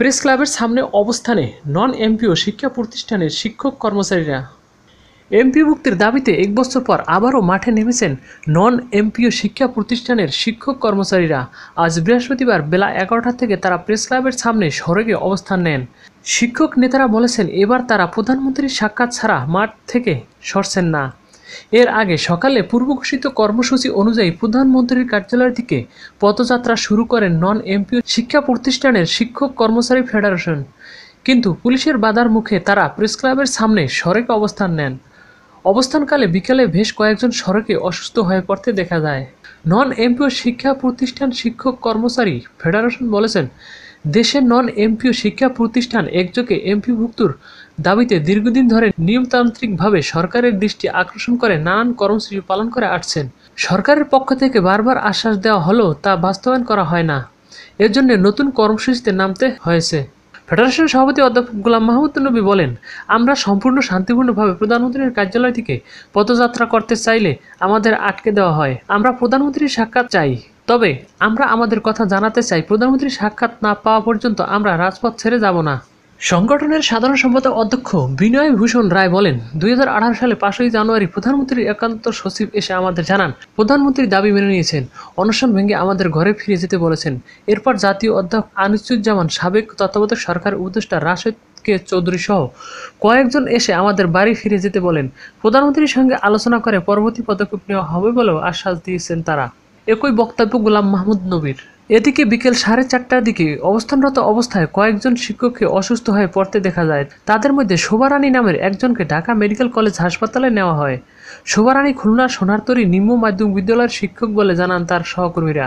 press ক্লাবের সামনে অবস্থানে নন এমপিও শিক্ষা প্রতিষ্ঠানের শিক্ষক কর্মচারীরা এমপিভুক্তির দাবিতে এক বছর পর আবারও মাঠে নেমেছেন নন এমপিও শিক্ষা প্রতিষ্ঠানের শিক্ষক কর্মচারীরা আজ বৃহস্পতিবার বেলা এগারোটা থেকে তারা প্রেস ক্লাবের সামনে সড়কে অবস্থান নেন শিক্ষক নেতারা বলেছেন এবার তারা প্রধানমন্ত্রীর সাক্ষাৎ ছাড়া মাঠ থেকে সরছেন না এর আগে সকালে পূর্বঘোষিত কর্মসূচি অনুযায়ী প্রধানমন্ত্রীর কার্যালয় থেকে পদযাত্রা শুরু করেন নন এমপিও শিক্ষা প্রতিষ্ঠানের শিক্ষক কর্মচারী ফেডারেশন কিন্তু পুলিশের বাধার মুখে তারা প্রেসক্লাবের সামনে সড়কে অবস্থান নেন অবস্থানকালে বিকালে বেশ কয়েকজন সড়কে অসুস্থ হয়ে পড়তে দেখা যায় নন এমপিও শিক্ষা প্রতিষ্ঠান শিক্ষক কর্মচারী ফেডারেশন বলেছেন দেশের নন এমপিও শিক্ষা প্রতিষ্ঠান একযোগে এমপিভুক্তর দাবিতে দীর্ঘদিন ধরে নিয়মতান্ত্রিকভাবে সরকারের দৃষ্টি আকর্ষণ করে নানান কর্মসূচি পালন করে আসছেন সরকারের পক্ষ থেকে বারবার আশ্বাস দেওয়া হলেও তা বাস্তবায়ন করা হয় না এর জন্য নতুন কর্মসূচিতে নামতে হয়েছে ফেডারেশন সভাপতি অধ্যাপক গোলাম মাহমুদ নবী বলেন আমরা সম্পূর্ণ শান্তিপূর্ণভাবে প্রধানমন্ত্রীর কার্যালয় থেকে পদযাত্রা করতে চাইলে আমাদের আটকে দেওয়া হয় আমরা প্রধানমন্ত্রীর সাক্ষাৎ চাই তবে আমরা আমাদের কথা জানাতে চাই প্রধানমন্ত্রীর সাক্ষাৎ না পাওয়া পর্যন্ত আমরা রাজপথ ছেড়ে যাব না সংগঠনের সাধারণ সম্পাদক অধ্যক্ষ বিনয় ভূষণ রায় বলেন দুই সালে পাঁচই জানুয়ারি প্রধানমন্ত্রীর একান্ত সচিব এসে আমাদের জানান প্রধানমন্ত্রী দাবি মেনে নিয়েছেন অনশন ভেঙে আমাদের ঘরে ফিরে যেতে বলেছেন এরপর জাতীয় অধ্যক্ষ আনিসুজ্জামান সাবেক তত্ত্বাবধায়ক সরকার উপদেষ্টা রাশেদ কে চৌধুরী সহ কয়েকজন এসে আমাদের বাড়ি ফিরে যেতে বলেন প্রধানমন্ত্রীর সঙ্গে আলোচনা করে পরবর্তী পদক্ষেপ নেওয়া হবে বলেও আশ্বাস দিয়েছেন তারা একই বক্তব্য গোলাম মাহমুদ নবীর এদিকে বিকেল সাড়ে চারটার দিকে অবস্থানরত অবস্থায় কয়েকজন শিক্ষককে অসুস্থ হয়ে পড়তে দেখা যায় তাদের মধ্যে শোভারানী নামের একজনকে ঢাকা মেডিকেল কলেজ হাসপাতালে নেওয়া হয় শোভারানী খুলনা সোনারতরী নিম্ন মাধ্যমিক বিদ্যালয়ের শিক্ষক বলে জানান তার সহকর্মীরা